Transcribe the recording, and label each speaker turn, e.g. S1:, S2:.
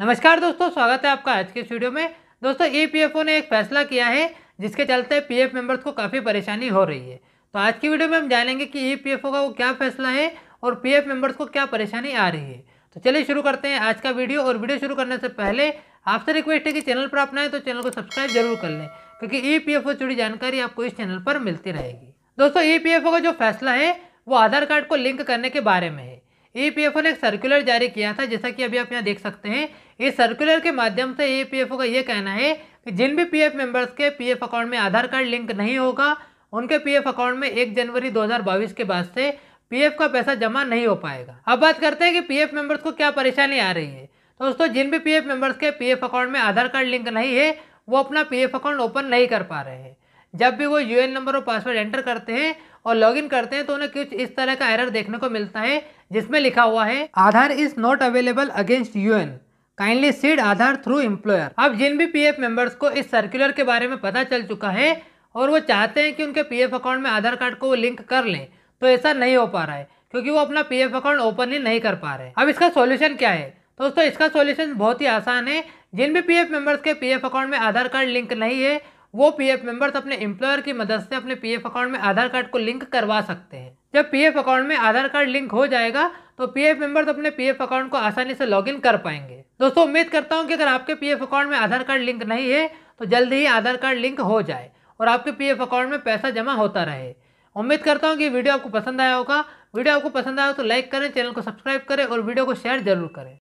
S1: नमस्कार दोस्तों स्वागत है आपका आज के इस वीडियो में दोस्तों ईपीएफओ ने एक फैसला किया है जिसके चलते पीएफ मेंबर्स को काफ़ी परेशानी हो रही है तो आज की वीडियो में हम जानेंगे कि ईपीएफओ का वो क्या फैसला है और पीएफ मेंबर्स को क्या परेशानी आ रही है तो चलिए शुरू करते हैं आज का वीडियो और वीडियो शुरू करने से पहले आपसे रिक्वेस्ट है कि चैनल पर अपनाएं तो चैनल को सब्सक्राइब जरूर कर लें क्योंकि ई पी एफ ओ जुड़ी जानकारी आपको इस चैनल पर मिलती रहेगी दोस्तों ई पी एफ ओ का जो फैसला है वो आधार कार्ड को लिंक करने के बारे में है ईपीएफओ ने एक सर्कुलर जारी किया था जैसा कि अभी आप यहाँ देख सकते हैं इस सर्कुलर के माध्यम से ईपीएफओ का ये कहना है कि जिन भी पीएफ मेंबर्स के पीएफ अकाउंट में आधार कार्ड लिंक नहीं होगा उनके पीएफ अकाउंट में एक जनवरी दो के बाद से पी का पैसा जमा नहीं हो पाएगा अब बात करते हैं कि पी मेंबर्स को क्या परेशानी आ रही है तो दोस्तों जिन भी पीएफ मेंबर्स के पीएफ अकाउंट में आधार कार्ड लिंक नहीं है वो अपना पीएफ अकाउंट ओपन नहीं कर पा रहे हैं जब भी वो यू नंबर और पासवर्ड एंटर करते हैं और लॉगिन करते हैं तो उन्हें कुछ इस तरह का एरर देखने को मिलता है जिसमें लिखा हुआ है Aadhaar is not available against UAN kindly seed Aadhaar through employer अब जिन भी पीएफ मेंबर्स को इस सर्कुलर के बारे में पता चल चुका है और वो चाहते हैं कि उनके पीएफ अकाउंट में आधार कार्ड को वो लिंक कर लें तो ऐसा नहीं हो पा रहा है क्योंकि वो अपना एफ अकाउंट ओपन ही नहीं कर पा रहे अब इसका सोल्यूशन क्या है दोस्तों इसका सोल्यूशन बहुत ही आसान है जिन भी एफ मेंबर्स के एफ अकाउंट में आधार कार्ड लिंक नहीं है वो पीएफ मेंबर्स अपने एम्प्लॉयर की मदद से अपने पीएफ अकाउंट में आधार कार्ड को लिंक करवा सकते हैं जब पीएफ अकाउंट में आधार कार्ड लिंक हो जाएगा तो पीएफ मेंबर्स अपने पीएफ अकाउंट को आसानी से लॉगिन कर पाएंगे दोस्तों उम्मीद करता हूँ कि अगर आपके पीएफ अकाउंट में आधार कार्ड लिंक नहीं है तो जल्द ही आधार कार्ड लिंक हो जाए और आपके एफ अकाउंट में पैसा जमा होता रहे उम्मीद करता हूँ कि वीडियो आपको पसंद आया होगा वीडियो आपको पसंद आया हो तो लाइक करें चैनल को सब्सक्राइब करें और वीडियो को शेयर जरूर करें